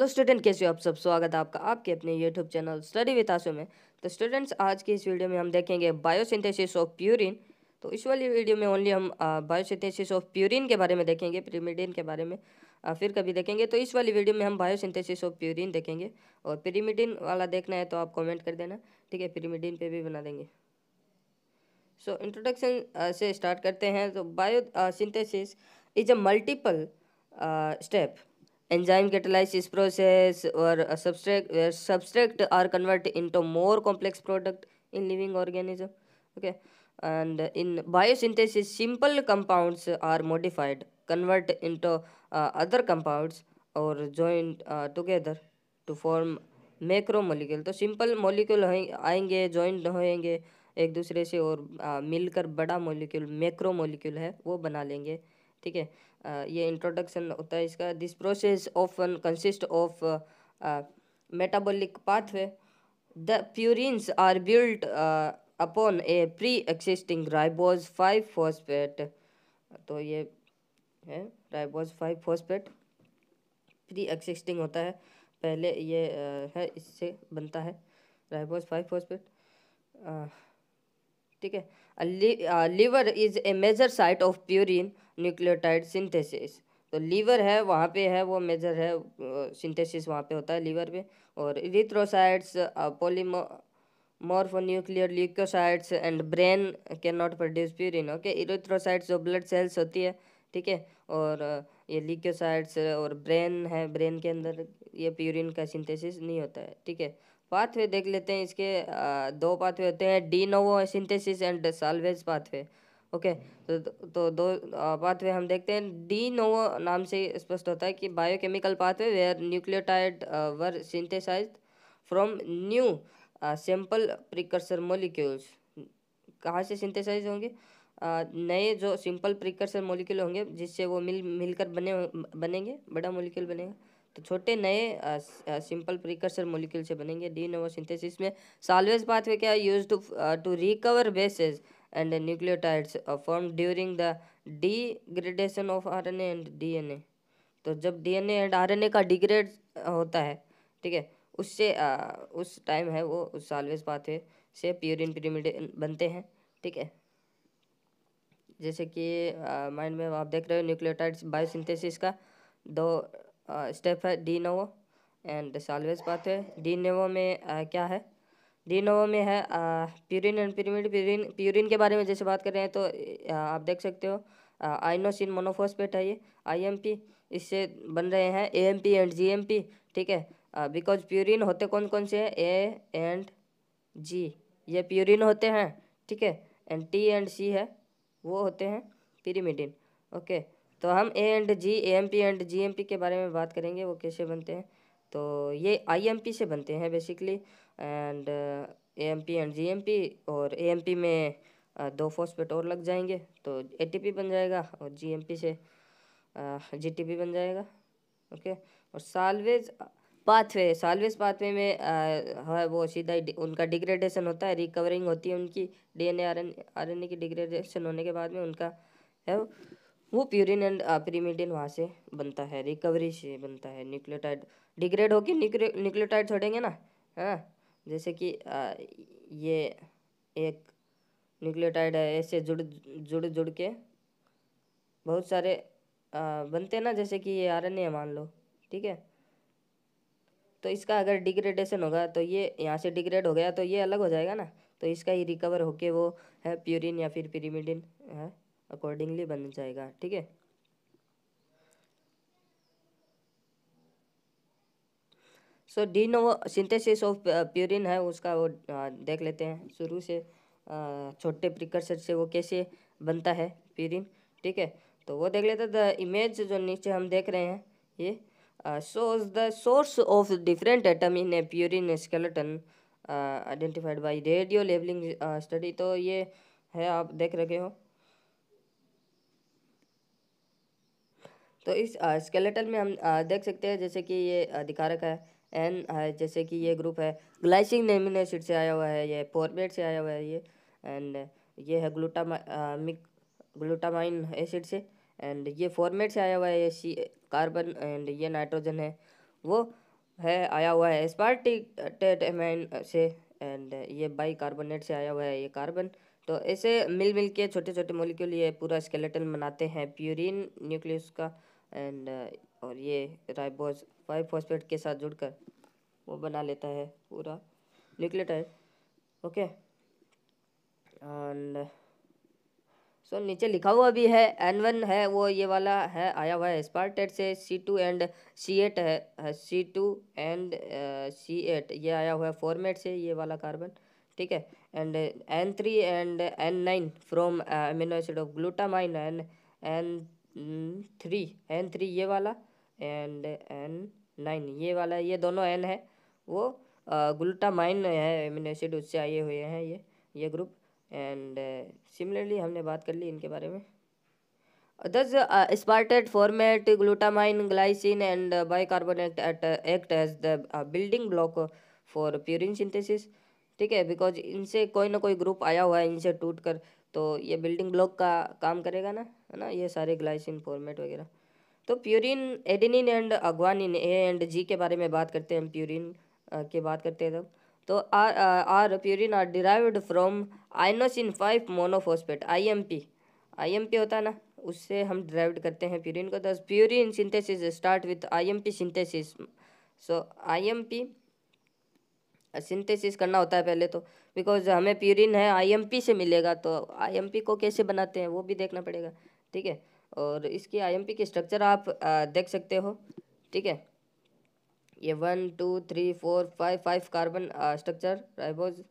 तो स्टूडेंट कैसे हो आप सब स्वागत है आपका आपके अपने YouTube channel study with Ashu में तो स्टूडेंट्स आज की इस वीडियो में हम देखेंगे बायोसिंथेसिस ऑफ प्यूरिन तो इस वाली वीडियो में ओनली हम बायोसिंथेसिस ऑफ प्यूरिन के बारे में देखेंगे प्रीमिडिन के बारे में आ, फिर कभी देखेंगे तो इस वाली वीडियो में हम बायोसिंथेसिस ऑफ प्यूरिन देखेंगे और प्रीमिडिन वाला देखना है तो आप कॉमेंट कर देना ठीक है प्रीमिडिन पर भी बना देंगे सो इंट्रोडक्शन से स्टार्ट करते हैं तो biosynthesis is a multiple step enzyme catalysis process और substrate substrate are convert in into more complex product in living organism okay and in biosynthesis simple compounds are modified convert in into other compounds और joint together to form macromolecule तो simple molecule आएंगे joint होएंगे एक दूसरे से और मिलकर बड़ा मोलिक्यूल मैक्रो मोलिक्यूल है वो बना लेंगे ठीक है ये इंट्रोडक्शन होता है इसका this process often consist of metabolic pathway the purines are built upon a preexisting ribose five phosphate तो ये है ribose five phosphate preexisting होता है पहले ये है इससे बनता है राइबोज फाइव फॉस्फेट ठीक है liver is a major site of purine nucleotide synthesis तो लीवर है वहाँ पे है वो मेजर है सिंथेसिस वहाँ पे होता है लीवर पे और erythrocytes polymorphonuclear leukocytes and brain can not produce purine okay erythrocytes जो ब्लड सेल्स होती है ठीक है और ये ल्यूकोसाइट्स और ब्रेन है ब्रेन के अंदर ये प्यूरिन का सिंथेसिस नहीं होता है ठीक है पाथवे देख लेते हैं इसके दो पाथवे होते हैं de novo synthesis and salvage pathway okay तो तो दो पाथवे हम देखते हैं डी नोवो नाम से स्पष्ट होता है कि biochemical pathway where nucleotide were synthesize from new simple precursor molecules कहाँ से सिंथेसाइज होंगे नए जो सिंपल प्रिकर्सर मोलिक्यूल होंगे जिससे वो मिल मिलकर बने बनेंगे बड़ा मोलिक्यूल बनेगा तो छोटे नए सिंपल प्रिकर्सर मोलिक्यूल से बनेंगे डी नोवो सिंथेसिस में साल्वेज पाथवे क्या use to to recover bases and nucleotides form during the degradation of N and A तो जब डीएनए एंड ए का डिग्रेड होता है ठीक है उससे उस टाइम है वो उस सालवेज पाथवे से प्यूरिन पिरीमिड बनते हैं ठीक है जैसे कि माइंड में आप देख रहे हो न्यूक्लियोटाइड्स बायोसिंथेसिस का दो स्टेप है de novo and salvage pathway de novo में आ, क्या है डी नोवो में है आ, purine and pyramid purine purine के बारे में जैसे बात कर रहे हैं तो आ, आप देख सकते हो आइनोसिन मोनोफोस्पेट है ये आईएमपी इससे बन रहे हैं एएमपी एंड जीएमपी ठीक है बिकॉज प्यूरिन होते कौन कौन से हैं ए एंड जी ये प्यूरिन होते हैं ठीक है एंड टी एंड सी है वो होते हैं पिरीमिडिन ओके तो हम A and G A M P and G M P के बारे में बात करेंगे वो कैसे बनते हैं तो ये आई एम पी से बनते हैं basically and A M P and G M P और ए एम पी में दो पेट और लग जाएंगे तो ए टी पी बन जाएगा और जी एम पी से जी टी पी बन जाएगा ओके और सालवेज पाथवे सालवेज पाथवे में है वो सीधा ही उनका डिग्रेडेशन होता है रिकवरिंग होती है उनकी D N A R N R N A की डिग्रेडेशन होने के बाद में उनका है वो वो प्यूरिन एंड पिरीमिडिन वहाँ से बनता है रिकवरी से बनता है न्यूक्लियोटाइड डिग्रेड होके न्यूक्लियोटाइड छोड़ेंगे ना हाँ जैसे कि आ, uh, ये एक न्यूक्लियोटाइड है ऐसे जुड़ जुड़ जुड़ के बहुत सारे आ, uh, बनते हैं ना जैसे कि ये आर मान लो ठीक है तो इसका अगर डिग्रेडेशन होगा तो ये यहाँ से डिग्रेड हो गया तो ये अलग हो जाएगा ना तो इसका ही रिकवर होके वो है प्यूरिन या फिर पिरीमिडिन है हाँ? अकॉर्डिंगली बन जाएगा ठीक है so de novo synthesis of purine है उसका वो देख लेते हैं शुरू से छोटे प्रिकर्सर से वो कैसे बनता है प्यूरिन ठीक है तो वो देख लेते द इमेज जो नीचे हम देख रहे हैं ये so the source of different item in a purine skeleton identified by radio labelling study तो ये है आप देख रखे हो तो इस स्केलेटल में हम देख सकते हैं जैसे कि ये दिखा रखा है एन है जैसे कि ये ग्रुप है ग्लाइसिंग नेमिन एसिड से आया हुआ है ये फॉर्मेट से आया हुआ है ये एंड ये है ग्लूटामिक ग्लूटामाइन एसिड से एंड ये फॉर्मेट से आया हुआ है ये सी कार्बन एंड ये नाइट्रोजन है वो है आया हुआ है स्पार्टिक एमाइन से एंड ये बाई कार्बोनेट से आया हुआ है ये कार्बन तो ऐसे मिल मिल के छोटे छोटे मोलिक्यूल ये पूरा स्केलेटन बनाते हैं प्यूरिन न्यूक्लियस का एंड और ये राइबोस फाइव फॉस्फेट के साथ जुड़कर वो बना लेता है पूरा न्यूक्लियोटाइड ओके एंड सो नीचे लिखा हुआ भी है एन वन है वो ये वाला है आया हुआ है स्पार्टेट से C two and C eight है C two and C eight ये आया हुआ है फॉर्मेट से ये वाला कार्बन ठीक है and N three and N nine from amino acid of glutamine and N three N three ये वाला एंड एन नाइन ये वाला ये दोनों एन है वो ग्लूटामाइन है एमिनो एसिड उससे आए हुए हैं ये ये ग्रुप एंड सिमिलरली हमने बात कर ली इनके बारे में thus aspartate formate glutamine glycine and and uh, it act as the building block for building synthesis ठीक है बिकॉज इनसे कोई ना कोई ग्रुप आया हुआ है इनसे टूट कर तो ये बिल्डिंग ब्लॉक का काम करेगा ना है ना ये सारे ग्लाइसिन फॉर्मेट वगैरह तो purine adenine and guanine A and G के बारे में बात करते हैं हम प्यूरिन की बात करते हैं तब तो are are purine are derived from inosine five monophosphate IMP IMP होता है ना उससे हम डिराइव्ड करते हैं प्यूरिन को thus purine synthesis start with IMP synthesis so IMP synthesis करना होता है पहले तो बिकॉज हमें प्यूरिन है आईएमपी से मिलेगा तो आईएमपी को कैसे बनाते हैं वो भी देखना पड़ेगा ठीक है और इसकी आईएमपी की स्ट्रक्चर आप देख सकते हो ठीक है ये one two three four five five carbon structure ribose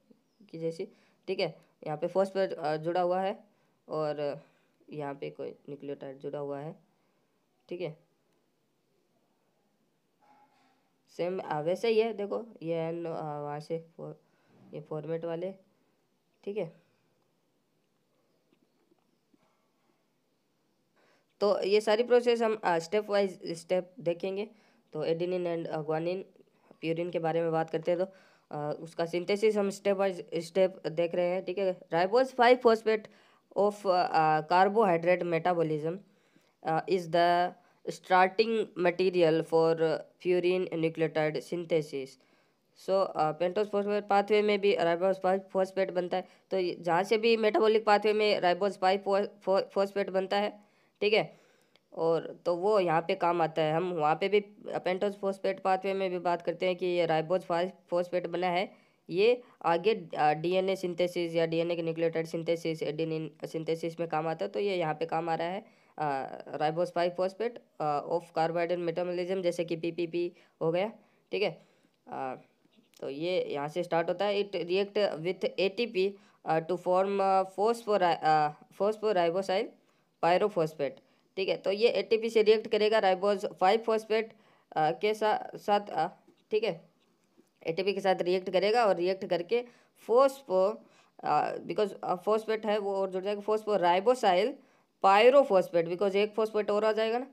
की जैसी ठीक है यहाँ पे फोर्स पर जुड़ा हुआ है और यहाँ पे कोई न्यूक्लियोटाइड जुड़ा हुआ है ठीक है सेम वैसे ही है देखो ये एन वहाँ से फोर ये फॉर्मेट वाले ठीक है तो ये सारी प्रोसेस हम स्टेप वाइज स्टेप देखेंगे तो एडिनिन एंड अगवानिन प्यूरिन के बारे में बात करते हैं तो आ, उसका सिंथेसिस हम स्टेप वाइज स्टेप देख रहे हैं ठीक है ribose five phosphate of carbohydrate metabolism is the starting material for purine nucleotide synthesis so pentose phosphate pathway में भी राइबोस फॉस्फेट बनता है तो जहाँ से भी मेटाबॉलिक पाथवे में राइबोस फॉस्फेट बनता है ठीक है और तो वो यहाँ पे काम आता है हम वहाँ पे भी पेंटोस फोस्पेट पाथवे में भी बात करते हैं कि ये फाइव फोस्पेट बना है ये आगे डीएनए uh, सिंथेसिस या डीएनए के न्यूक्लियोटाइड सिंथेसिस एडीनिन सिंथेसिस में काम आता है तो ये यहाँ पे काम आ रहा है ribose five phosphate of carbohydrate metabolism जैसे कि पीपीपी हो गया ठीक है uh, तो ये यहाँ से स्टार्ट होता है it react with ATP to form phosphoribosyl pyrophosphate ठीक है तो ये एटीपी से रिएक्ट करेगा राइबोज फाइव फोस्पेट के सा, साथ uh, ठीक है एटीपी के साथ रिएक्ट करेगा और रिएक्ट करके फोस्फो बिकॉज फोस्फेट है वो और जुड़ जाएगा फोस्फो राइबोसाइल पायरोफोस्फेट बिकॉज एक फोस्फेट और आ जाएगा ना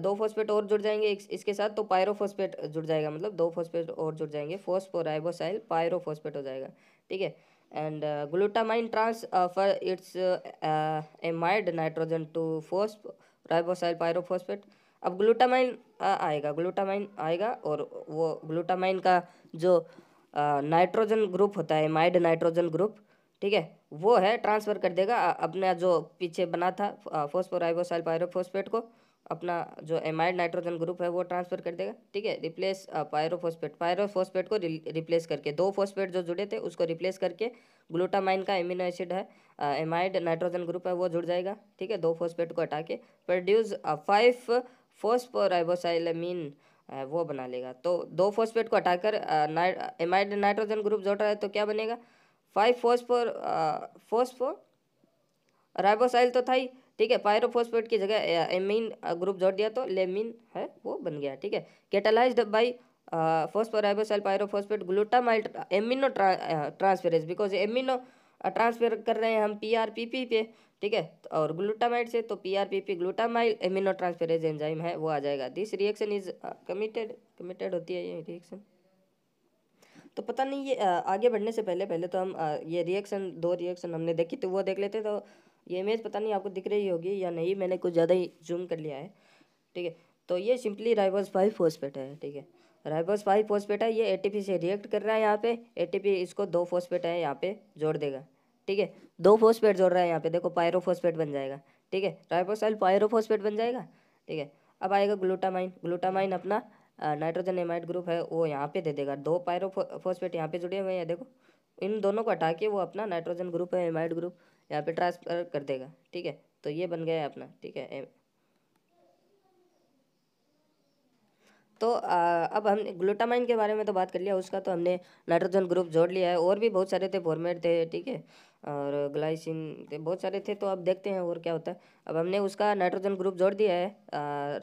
दो फॉस्फेट और जुड़ जाएंगे इसके साथ तो पायरोफॉस्फेट जुड़ जाएगा मतलब दो फॉस्फेट और जुड़ जाएंगे फोस्फोराइबोसाइल पायरोफॉस्फेट हो जाएगा ठीक है and glutamine transfer its amide nitrogen to phosphoribosyl pyrophosphate अब ग्लूटामाइन आएगा ग्लूटामाइन आएगा और वो ग्लूटामाइन का जो नाइट्रोजन ग्रुप होता है एमाइड नाइट्रोजन ग्रुप ठीक है वो है ट्रांसफ़र कर देगा अपना जो पीछे बना था फोस्फोराइबोसाइल पायरोफॉस्फेट को अपना जो एमाइड नाइट्रोजन ग्रुप है वो ट्रांसफर कर देगा ठीक है रिप्लेस पायरोफोस्फेट पायरोफोस्फेट को रिप्लेस करके दो फोस्पेट जो जुड़े थे उसको रिप्लेस करके ग्लूटामाइन का एमिनो एसिड है एमाइड नाइट्रोजन ग्रुप है वो जुड़ जाएगा ठीक है दो फोस्पेट को हटा के प्रोड्यूस फाइव फोस्फोराइबोसाइलमीन वो बना लेगा तो दो फोस्पेट को हटाकर एमाइड नाइट्रोजन ग्रुप जोड़ रहा है तो क्या बनेगा फाइव फोस्फोर फोस्फो राइबोसाइल तो था ही ठीक है पायरोफोस्फेट की जगह एमिन ग्रुप uh, जोड़ दिया तो लेमिन है वो बन गया ठीक है catalyse by phosphoribosyl pyrophosphate glutamyl amino transferase because amino transfer कर रहे हैं हम पी आर पी पी पे ठीक है और ग्लूटामाइड से तो P R P P glutamyl amino transferase enzyme है वो आ जाएगा this reaction is committed committed होती है ये रिएक्शन तो पता नहीं ये uh, आगे बढ़ने से पहले पहले तो हम uh, ये रिएक्शन दो रिएक्शन हमने देखी तो वो देख लेते तो ये इमेज पता नहीं आपको दिख रही होगी या नहीं मैंने कुछ ज़्यादा ही जूम कर लिया है ठीक है तो ये सिंपली राइबोस फाइव फोर्सपेट है ठीक है राइबोस फाइव फोर्सपेट है ये ए से रिएक्ट कर रहा है यहाँ पे ए इसको दो फोर्सपेट है यहाँ पे जोड़ देगा ठीक है दो फोर्सपेट जोड़ रहा है यहाँ पे देखो फोर्सपेट बन जाएगा ठीक है राइबोसाइल फोर्सपेट बन जाएगा ठीक है अब आएगा ग्लूटामाइन ग्लूटामाइन अपना नाइट्रोजन एमाइड ग्रुप है वो यहाँ पे दे देगा दो पायरोफॉस्फेट यहाँ पे जुड़े हुए हैं देखो इन दोनों को हटा के वो अपना नाइट्रोजन ग्रुप है एमाइड ग्रुप यहाँ पे ट्रांसफ़र कर देगा ठीक है तो ये बन गया है अपना ठीक है तो आ, अब हम ग्लूटामाइन के बारे में तो बात कर लिया उसका तो हमने नाइट्रोजन ग्रुप जोड़ लिया है और भी बहुत सारे थे फॉर्मेट थे ठीक है और ग्लाइसिन थे बहुत सारे थे तो अब देखते हैं और क्या होता है अब हमने उसका नाइट्रोजन ग्रुप जोड़ दिया है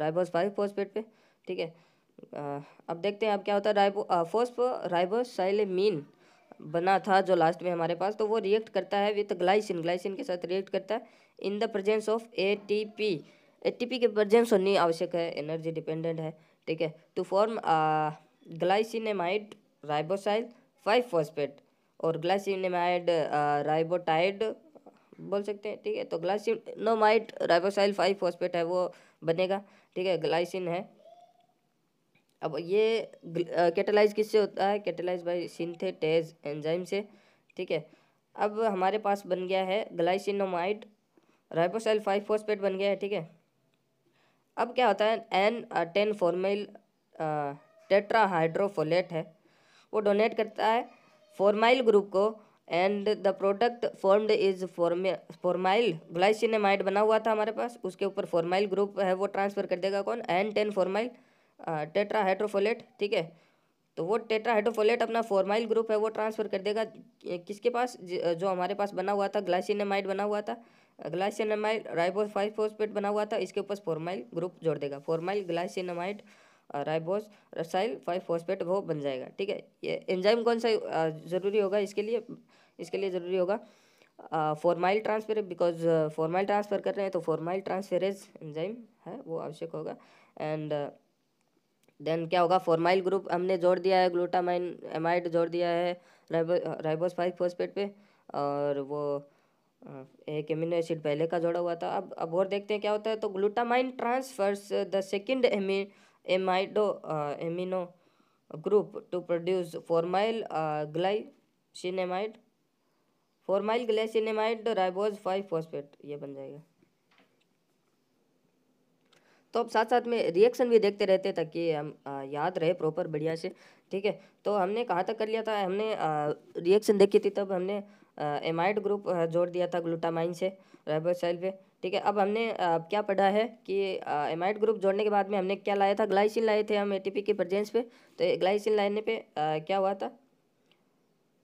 राइबोस फाइव फोस्पेट पे ठीक है अब देखते हैं अब क्या होता है राइबो फोस्फ राइबोसाइलेमीन बना था जो लास्ट में हमारे पास तो वो रिएक्ट करता है विथ ग्लाइसिन ग्लाइसिन के साथ रिएक्ट करता है in the presence of A T P A T P के प्रेजेंस होनी आवश्यक है एनर्जी डिपेंडेंट है ठीक है to form glycinamide ribosyl five phosphate और ग्लाइसिनेमाइड राइबोटाइड uh, बोल सकते हैं ठीक है तो ग्लाइसिनोमाइड राइबोसाइल फाइव फॉस्पेट है वो बनेगा ठीक है ग्लाइसिन है अब ये कैटेलाइज किससे होता है कैटेलाइज बाय सिंथेटेज एंजाइम से ठीक है अब हमारे पास बन गया है ग्लाइसिनोमाइड राइपोसाइल फाइव फोस्पेट बन गया है ठीक है अब क्या होता है एन टेन फॉर्मेल टेट्राहाइड्रोफोलेट है वो डोनेट करता है फॉर्माइल ग्रुप को and the product formed is form formyl glycinamide बना हुआ था हमारे पास उसके ऊपर फॉर्माइल ग्रुप है वो ट्रांसफ़र कर देगा कौन N ten formyl tetrahydrofolate ठीक है तो वो टेट्रा हाइड्रोफोलेट अपना फॉर्माइल ग्रुप है वो ट्रांसफ़र कर देगा किसके पास जो हमारे पास बना हुआ था ग्लाइसिनमाइड बना हुआ था ग्लाइसिनमाइड राइबोस फाइव फोस्पेट बना हुआ था इसके ऊपर फॉर्माइल ग्रुप जोड़ देगा फॉर्माइल ग्लाइसिनमाइड राइबोस रसाइल फाइव फोस्पेट वो बन जाएगा ठीक है ये एंजाइम कौन सा ज़रूरी होगा इसके लिए इसके लिए ज़रूरी होगा formyl transfer because formyl transfer कर रहे हैं तो फॉर्माइल ट्रांसफेरेज एंजाइम है वो आवश्यक होगा एंड uh, देन क्या होगा फॉर्माइल ग्रुप हमने जोड़ दिया है ग्लूटामाइन एमाइड जोड़ दिया है राइबो फाइव फोस्पेट पे और वो एक एमिनो एसिड पहले का जोड़ा हुआ था अब अब और देखते हैं क्या होता है तो ग्लूटामाइन ट्रांसफर्स द सेकेंड एमी amido amino group to produce formyl glycinamide formyl glycinamide ribose five phosphate ये बन जाएगा तो अब साथ साथ में रिएक्शन भी देखते रहते ताकि हम याद रहे प्रॉपर बढ़िया से ठीक है तो हमने कहाँ तक कर लिया था हमने रिएक्शन देखी थी तब हमने एमाइड ग्रुप जोड़ दिया था ग्लूटामाइन से राइबोसाइल पे ठीक है अब हमने अब क्या पढ़ा है कि एमाइड ग्रुप जोड़ने के बाद में हमने क्या लाया था ग्लाइसिन लाए थे हम ए टी पी के प्रजेंस पे तो ग्लाइसिन लाने पे आ, क्या हुआ था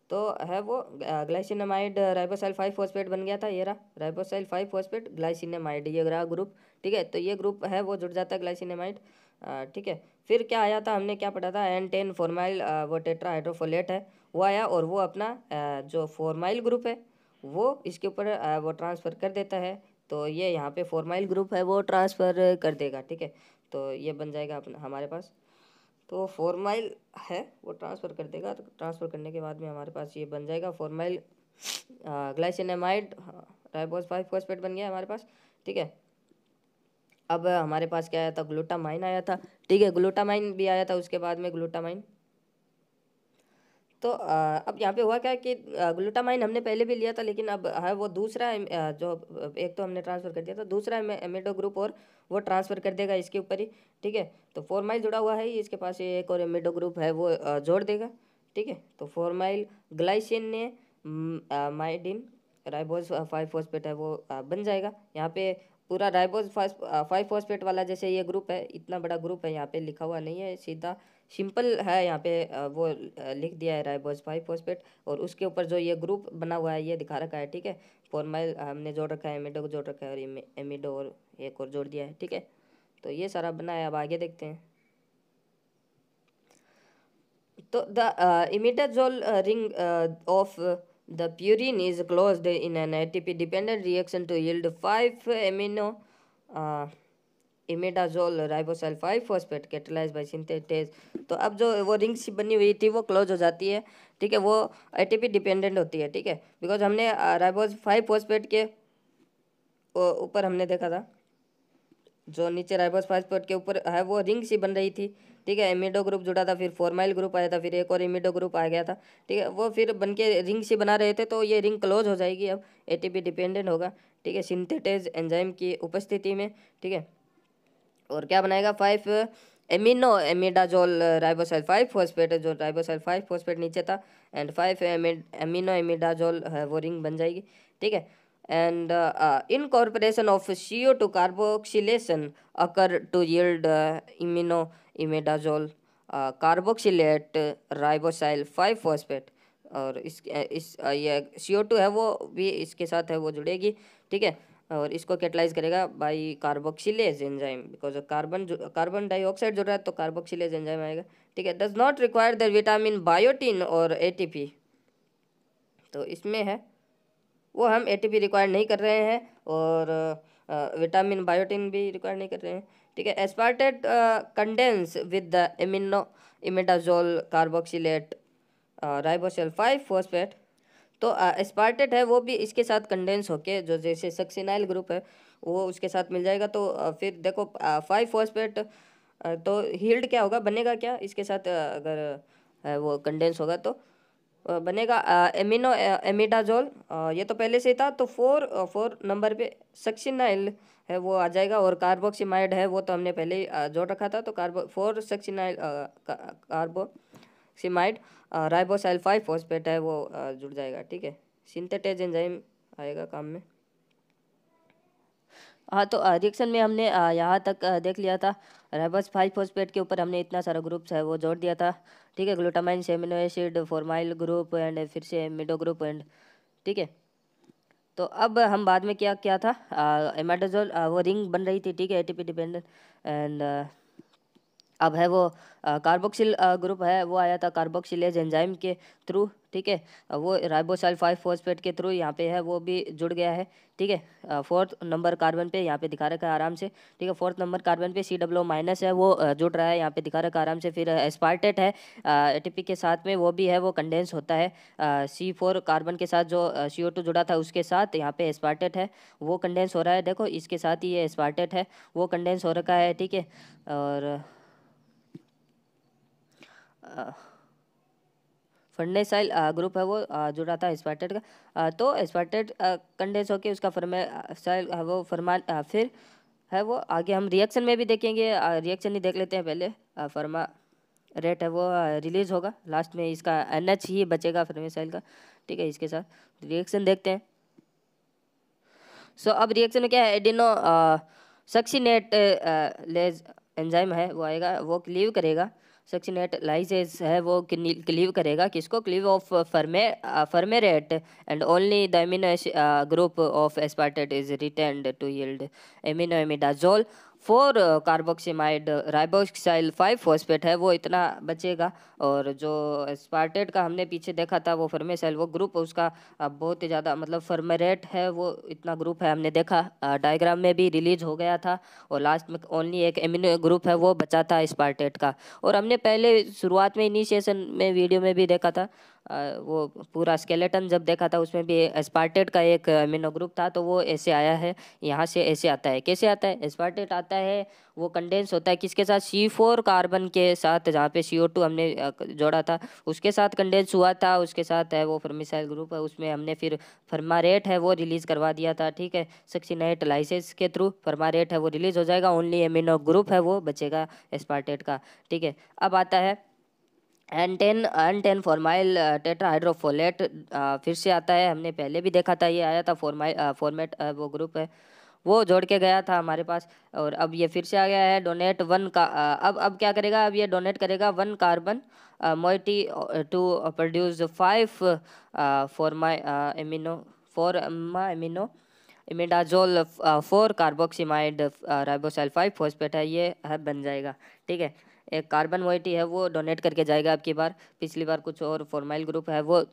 तो है वो ग्लाइसिनमाइड राइबोसाइल फाइव फॉस्फेट बन गया था ये रहा राइबोसाइल फाइव फॉस्फेट ग्लाइसिनमाइड ये रहा ग्रुप ठीक है तो ये ग्रुप है वो जुड़ जाता है ग्लाइसिनेमाइड ठीक है फिर क्या आया था हमने क्या पढ़ा था एन टेन फोरमाइल वो टेट्रा हाइड्रोफोलेट है वो आया और वो अपना जो फोरमाइल ग्रुप है वो इसके ऊपर वो ट्रांसफ़र कर देता है तो ये यहाँ पे फोरमाइल ग्रुप है वो ट्रांसफ़र कर देगा ठीक है तो ये बन जाएगा अपना हमारे पास तो फोरमाइल है वो ट्रांसफ़र कर देगा तो ट्रांसफ़र करने के बाद में हमारे पास ये बन जाएगा formyl glycinamide ribose five phosphate बन गया हमारे पास ठीक है अब हमारे पास क्या आया था ग्लूटामाइन आया था ठीक है ग्लूटामाइन भी आया था उसके बाद में ग्लूटामाइन तो अब यहाँ पे हुआ क्या कि ग्लूटामाइन हमने पहले भी लिया था लेकिन अब है हाँ, वो दूसरा जो एक तो हमने ट्रांसफ़र कर दिया था दूसरा एमेडो ग्रुप और वो ट्रांसफ़र कर देगा इसके ऊपर ही ठीक है तो फोर माइल जुड़ा हुआ है इसके पास ये एक और एमेडो ग्रुप है वो जोड़ देगा ठीक है तो फोर माइल ग्लाइसिन ने माइडिन राइबोस फाइव फोस्पेट है वो बन जाएगा यहाँ पे पूरा राइबोज फाइव फॉस्फेट वाला जैसे ये ग्रुप है इतना बड़ा ग्रुप है यहाँ पे लिखा हुआ नहीं है सीधा सिंपल है यहाँ पे वो लिख दिया है राइबोज फाइव फॉस्फेट और उसके ऊपर जो ये ग्रुप बना हुआ है ये दिखा रखा है ठीक है फॉर्माइल हमने जोड़ रखा है एमिडो को जोड़ रखा है और एमिडो और एक और जोड़ दिया है ठीक है तो ये सारा बना है अब आगे देखते हैं तो the imidazole ring of The purine is closed in an ATP-dependent reaction to yield 5 amino uh, imidazole ribosyl five phosphate catalyse by synthetase तो अब जो वो रिंग सी बनी हुई थी वो क्लोज हो जाती है ठीक है वो एटीपी डिपेंडेंट होती है ठीक है बिकॉज हमने राइबोज फाइव फॉस्फेट के ऊपर हमने देखा था जो नीचे राइबस फास्फेट के ऊपर है वो रिंग सी बन रही थी ठीक है एमिडो ग्रुप जुड़ा था फिर फॉर्माइल ग्रुप आया था फिर एक और एमिडो ग्रुप आ गया था ठीक है वो फिर बन के रिंग सी बना रहे थे तो ये रिंग क्लोज हो जाएगी अब एटीपी डिपेंडेंट होगा ठीक है सिंथेटेज एंजाइम की उपस्थिति में ठीक है और क्या बनाएगा five amino imidazole ribosyl five phosphate जो राइबोसाइल फाइव फोस्फेट नीचे था एंड फाइव एमिनो एमिडाजोल है वो रिंग बन जाएगी ठीक है and uh, uh, incorporation of CO2 carboxylation occur to yield uh, immunoimidazole uh, carboxylate uh, ribosyl 5 phosphate और इस uh, इस uh, ये सी ओ टू है वो भी इसके साथ है वो जुड़ेगी ठीक है और इसको कैटलाइज करेगा by carboxylase enzyme because carbon carbon dioxide जुड़ रहा है तो कार्बोक्सिलेज एंजाइम आएगा ठीक है does not require the vitamin biotin और एटीपी तो इसमें है वो हम ए रिक्वायर नहीं कर रहे हैं और विटामिन बायोटिन भी रिक्वायर नहीं कर रहे हैं ठीक है aspartate condense with the amino imidazole carboxylate ribosyl five phosphate तो एस्पार्टेट है वो भी इसके साथ कंडेंस होके जो जैसे सक्सिनाइल ग्रुप है वो उसके साथ मिल जाएगा तो फिर देखो फाइव फोस्पेट तो हील्ड क्या होगा बनेगा क्या इसके साथ अगर वो कंडेंस होगा तो बनेगा एमिनो एमिडाजोल ये तो पहले से था तो फोर फोर नंबर पे सक्सिनाइल है वो आ जाएगा और कार्बोक्सीमाइड है वो तो हमने पहले ही जोड़ रखा था तो carbo four succinyl carboxamide ribosyl five phosphate है वो जुड़ जाएगा ठीक है सिंथेटेज एंजाइम आएगा काम में हाँ तो रिएक्शन में हमने यहाँ तक देख लिया था रेबस फाइव फोस्पेट के ऊपर हमने इतना सारा ग्रुप्स है वो जोड़ दिया था ठीक है ग्लूटामाइन सेमिनो एसिड फॉर्माइल ग्रुप एंड फिर से मिडो ग्रुप एंड ठीक है तो अब हम बाद में क्या क्या था एमाडोजोल वो रिंग बन रही थी ठीक है एटीपी डिपेंडेंट एंड अब है वो कार्बोक्सिल ग्रुप है वो आया था कार्बोक्सिलेज एंजाइम के थ्रू ठीक है वो राइबोसाइल फाइव फोस्फेट के थ्रू यहाँ पे है वो भी जुड़ गया है ठीक है फोर्थ नंबर कार्बन पे यहाँ पे दिखा रखा है आराम से ठीक है फोर्थ नंबर कार्बन पे सी डब्ल्यू माइनस है वो जुड़ रहा है यहाँ पे दिखा रखा है आराम से फिर एस्पार्टेट है एटीपी के साथ में वो भी है वो कंडेंस होता है सी फोर कार्बन के साथ जो सी ओ टू जुड़ा था उसके साथ यहाँ पे एस्पार्टेट है वो कंडेंस हो रहा है देखो इसके साथ ही ये एस्पार्टेट है वो कंडेंस हो रखा है ठीक है और साइल ग्रुप है वो जुड़ा था एस्पार्टेट का तो एस्पार्टेट कंडेंस होकर उसका फर्मेसाइल वो फरमा फिर है वो आगे हम रिएक्शन में भी देखेंगे रिएक्शन ही देख लेते हैं पहले फर्मा रेट है वो रिलीज़ होगा लास्ट में इसका एन एच ही बचेगा फर्मेसाइल का ठीक है इसके साथ रिएक्शन देखते हैं सो so, अब रिएक्शन में क्या है एडिनो सक्सीनेट लेज एंजाइम है वो आएगा वो क्लीव करेगा सक्सिनेट लाइसेज है वो क्लीव करेगा किसको क्लीव ऑफ फर्मे fumarate and only the amino group of aspartate is return to yield amino imidazole four carboxamide ribosyl five phosphate है वो इतना बचेगा और जो स्पार्टेट का हमने पीछे देखा था वो फर्मेसाइल वो ग्रुप उसका बहुत ही ज़्यादा मतलब फर्मेरेट है वो इतना ग्रुप है हमने देखा डायग्राम में भी रिलीज हो गया था और लास्ट में ओनली एक एमिनो ग्रुप है वो बचा था स्पार्टेट का और हमने पहले शुरुआत में इनिशिएशन में वीडियो में भी देखा था वो पूरा स्केलेटन जब देखा था उसमें भी एस्पार्टेट का एक अमीनो ग्रुप था तो वो ऐसे आया है यहाँ से ऐसे आता है कैसे आता है एस्पार्टेट आता है वो कंडेंस होता है किसके साथ सी फोर कार्बन के साथ जहाँ पे सी ओ टू हमने जोड़ा था उसके साथ कंडेंस हुआ था उसके साथ है वो फर्मिसाइल ग्रुप है उसमें हमने फिर फर्मारेट है वो रिलीज़ करवा दिया था ठीक है नाइट लाइसेंस के थ्रू फर्मारेट है वो रिलीज़ हो जाएगा ओनली एमिनो ग्रुप है वो बचेगा एस्पार्टेट का ठीक है अब आता है N ten N ten formyl tetrahydrofolate फिर से आता है हमने पहले भी देखा था ये आया था फॉर्माइल फॉर्मेट uh, uh, वो ग्रुप है वो जोड़ के गया था हमारे पास और अब ये फिर से आ गया है डोनेट वन का अब अब क्या करेगा अब ये डोनेट करेगा one carbon moiety to produce five forma amino forma amino imidazole four carboxamide ribosulphide phosphate है ये है बन जाएगा ठीक है एक कार्बन मोइटी है वो डोनेट करके जाएगा आपकी बार पिछली बार कुछ और फॉर्माइल ग्रुप है वो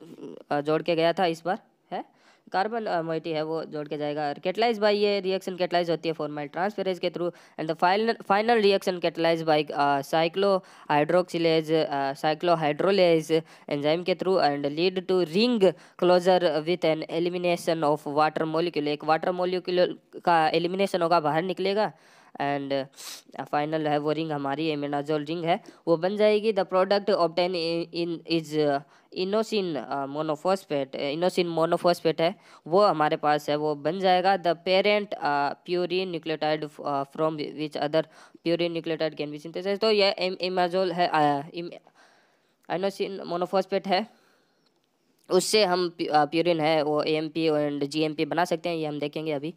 जोड़ के गया था इस बार है कार्बन मोइटी है वो जोड़ के जाएगा कैटलाइज बाई ये रिएक्शन कैटलाइज होती है फॉर्माइल ट्रांसफेरेज के through and the final final reaction catalyse by cyclo hydroxylase cyclo hydrolase enzyme के through and lead to ring closure with an elimination of water molecule एक water molecule का elimination होगा बाहर निकलेगा and final uh, है वो ring हमारी एमिनाजोल ring है वो बन जाएगी the product obtain in is inosine monophosphate inosine monophosphate है वो हमारे पास है वो बन जाएगा the parent purine nucleotide from which other purine nucleotide can be synthesise तो यह एमाजोल है इनोसिन uh, मोनोफोस्पेट है उससे हम प्यूरिन uh, है वो A M P and G M P बना सकते हैं ये हम देखेंगे अभी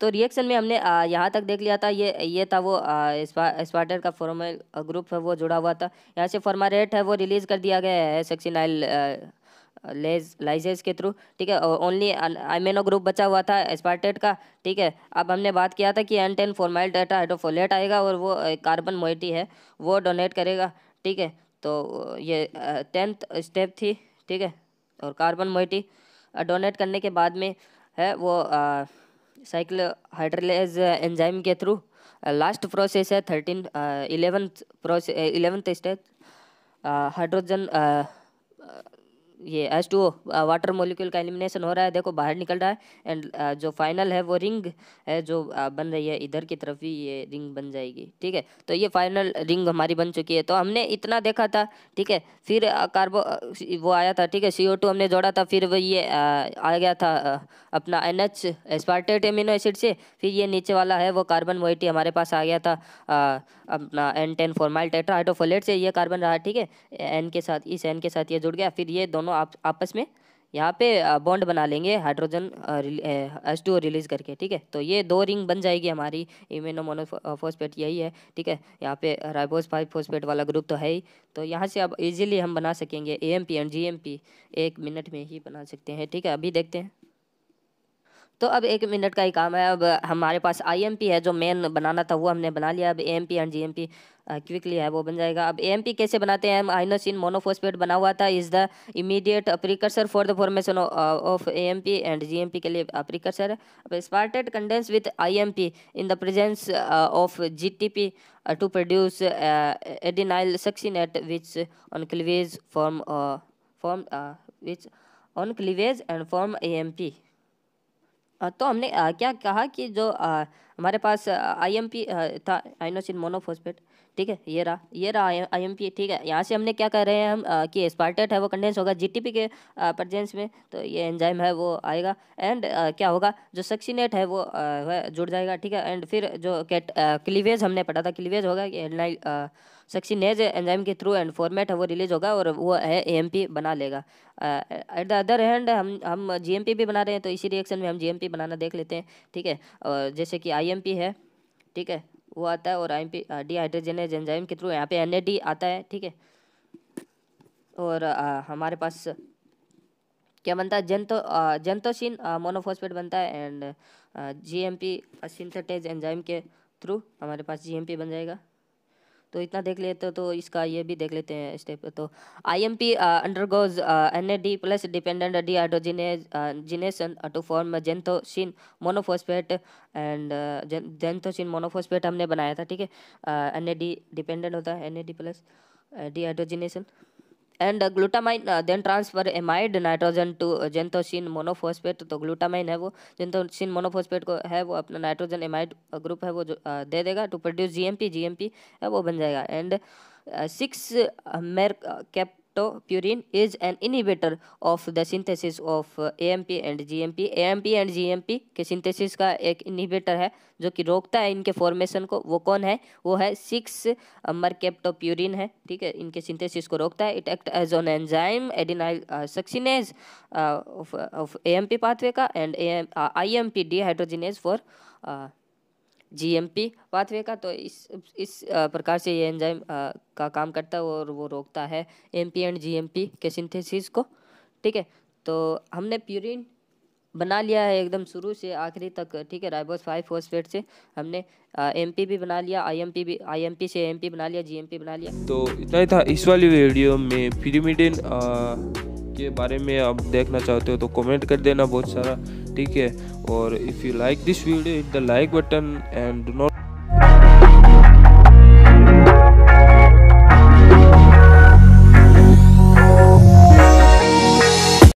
तो रिएक्शन में हमने यहाँ तक देख लिया था ये ये था वो स्पार्टर का फॉर्मल ग्रुप है वो जुड़ा हुआ था यहाँ से फॉर्मारेट है वो रिलीज़ कर दिया गया है नाइल लेज लाइजेज के थ्रू ठीक है ओनली मेनो ग्रुप बचा हुआ था एस्पार्टेट का ठीक है अब हमने बात किया था कि N ten formyl tetra hydrofolate आएगा और वो कार्बन मोइटी है वो डोनेट करेगा ठीक है तो ये टेंथ स्टेप थी ठीक है और कार्बन मोइटी डोनेट करने के बाद में है वो आ, साइकिल हाइड्रलेज एंजाइम के थ्रू लास्ट प्रोसेस है thirteen eleventh process eleventh stage hydrogen ये एस टू वाटर मोलिक्यूल का एलिमिनेशन हो रहा है देखो बाहर निकल रहा है एंड जो फाइनल है वो रिंग है जो बन रही है इधर की तरफ ही ये रिंग बन जाएगी ठीक है तो ये फाइनल रिंग हमारी बन चुकी है तो हमने इतना देखा था ठीक है फिर कार्बो वो आया था ठीक है सी हमने जोड़ा था फिर वो ये आ गया था अपना N H aspartate amino acid से फिर ये नीचे वाला है वो कार्बन मोइटी हमारे पास आ गया था अपना एन टेन फॉर्माइल टेट्राहाइड्रोफोलेट से ये कार्बन रहा ठीक है एन के साथ इस एन के साथ ये जुड़ गया फिर ये दोनों दोनों आप आपस में यहाँ पे बॉन्ड बना लेंगे हाइड्रोजन एस टू रिलीज करके ठीक है तो ये दो रिंग बन जाएगी हमारी इम्यूनोमोनोफोस्फेट यही है ठीक है यहाँ पे राइबोस फाइव फोस्पेट वाला ग्रुप तो है ही तो यहाँ से अब इजीली हम बना सकेंगे A M P and G M P एक मिनट में ही बना सकते हैं ठीक है अभी देखते हैं तो अब एक मिनट का ही काम है अब हमारे पास आईएमपी है जो मेन बनाना था वो हमने बना लिया अब एएमपी एंड जीएमपी क्विकली है वो बन जाएगा अब एएमपी कैसे बनाते हैं आइनोसिन मोनोफोस्पेट बना हुआ था is the immediate a precursor for the formation of AMP and GMP के लिए अप्रीकर्सर है अब aspartate condense with IMP in the presence of GTP to produce adenyl succinate which on cleavage form form which on cleavage and form AMP तो हमने क्या कहा कि जो हमारे पास आईएमपी था आइनोसिन मोनोफोस्फेट ठीक है ये रहा ये रहा आई एम पी ठीक है यहाँ से हमने क्या कह रहे हैं हम आ, कि स्पार्टेट है वो कंडेंस होगा जीटीपी के प्रजेंस में तो ये एंजाइम है वो आएगा एंड क्या होगा जो सक्सीनेट है वो आ, जुड़ जाएगा ठीक है एंड फिर जो कैट क्लीवेज हमने पढ़ा था क्लीवेज होगा कि सक्सीनेज एंजाइम के थ्रू एंड फॉर्मेट है वो रिलीज होगा और वो है ए बना लेगा एट द अदर हैंड हम हम जी भी बना रहे हैं तो इसी रिएक्शन में हम जी बनाना देख लेते हैं ठीक है और जैसे कि आई है ठीक है वो आता है और I M P dehydrogenase enzyme के थ्रू यहाँ पे एन आता है ठीक है और आ, हमारे पास क्या बनता है जंतो जेंतोसिन मोनोफोस्पेट बनता है and G M P synthetase enzyme के थ्रू हमारे पास जी एम पी बन जाएगा तो इतना देख लेते तो इसका ये भी देख लेते हैं स्टेप तो I M P undergoes N A D plus dependent dehydrogenation to form xanthosine monophosphate and xanthosine monophosphate हमने बनाया था ठीक है एन ए डी डिपेंडेंट होता है N A D plus dehydrogenation and glutamine then transfer amide nitrogen to xanthosine monophosphate तो glutamine है वो जेंथोसिन मोनोफोस्पेट को है वो अपना नाइट्रोजन एमाइड ग्रुप है वो uh, दे देगा टू प्रोड्यूस जीएमपी जीएमपी है वो बन जाएगा and six mercapto lactopurin is an inhibitor of the synthesis of uh, AMP and GMP AMP and GMP के सिंथेसिस का एक इनहिबिटर है जो कि रोकता है इनके फॉर्मेशन को वो कौन है वो है सिक्स मरकेप्टोप्यूरिन uh, है ठीक है इनके सिंथेसिस को रोकता है it act as on enzyme adenyl succinase of P pathway का and A M I M P dehydrogenase for GMP pathway का तो इस इस प्रकार से ये एंजाइम का काम करता है और वो रोकता है एम पी एंड पी के सिंथेसिस को ठीक है तो हमने प्यूरिन बना लिया है एकदम शुरू से आखिरी तक ठीक है राइबोस फाइव फोस्फेट से हमने एम पी भी बना लिया आई एम पी भी आई एम पी से एम पी बना लिया जी एम पी बना लिया तो इतना ही था इस वाली वीडियो में पिरीमिडिन के बारे में आप देखना चाहते हो तो कमेंट कर देना बहुत सारा ठीक है और if you like this video it the like button and do not